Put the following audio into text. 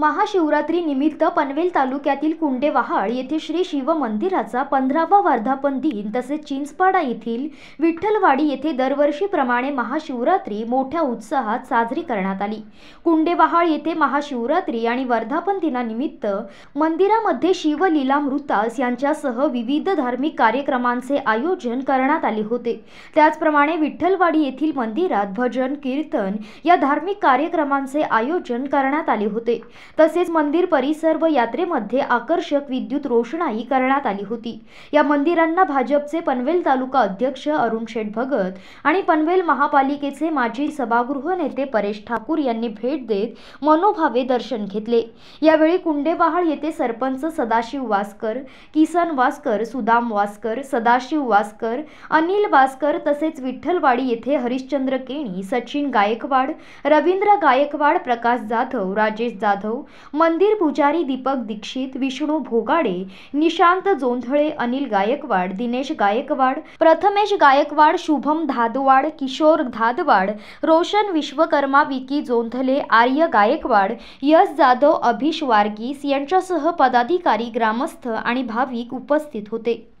महाशिवरात्रीनिमित्त पनवेल तालुक्यातील कुंडेवहाळ येथे श्री शिव मंदिराचा पंधरावा वर्धापन दिन तसेच चिंचपाडा येथील विठ्ठलवाडी येथे दरवर्षीप्रमाणे महाशिवरात्री मोठ्या उत्साहात साजरी करण्यात आली कुंडेवहाळ येथे महाशिवरात्री आणि वर्धापन दिनानिमित्त मंदिरामध्ये शिवलीला मृतास यांच्यासह विविध धार्मिक कार्यक्रमांचे आयोजन करण्यात आले होते त्याचप्रमाणे विठ्ठलवाडी येथील मंदिरात भजन कीर्तन या धार्मिक कार्यक्रमांचे आयोजन करण्यात आले होते तसेच मंदिर परिसर व यात्रेमध्ये आकर्षक विद्युत रोषणाई करण्यात आली होती या मंदिरांना भाजपचे पनवेल तालुका अध्यक्ष अरुण शेठ भगत आणि पनवेल महापालिकेचे माजी सभागृह नेते परेश ठाकूर यांनी भेट देत मनोभावे दर्शन घेतले यावेळी कुंडेवाहाळ येथे सरपंच सदाशिव वासकर किसन वासकर सुदाम वासकर सदाशिव वासकर अनिल वासकर तसेच विठ्ठलवाडी येथे हरिश्चंद्र केणी सचिन गायकवाड रवींद्र गायकवाड प्रकाश जाधव राजेश जाधव जाधव मंदिर पुजारी दीपक दीक्षित विष्णू भोगाडे निशांत जोंधळे अनिल गायकवाड दिनेश गायकवाड प्रथमेश गायकवाड शुभम धादवाड किशोर धादवाड रोशन विश्वकर्मा विकी जोंधले आर्य गायकवाड यश जाधव अभिष वारगीस यांच्यासह पदाधिकारी ग्रामस्थ आणि भाविक उपस्थित होते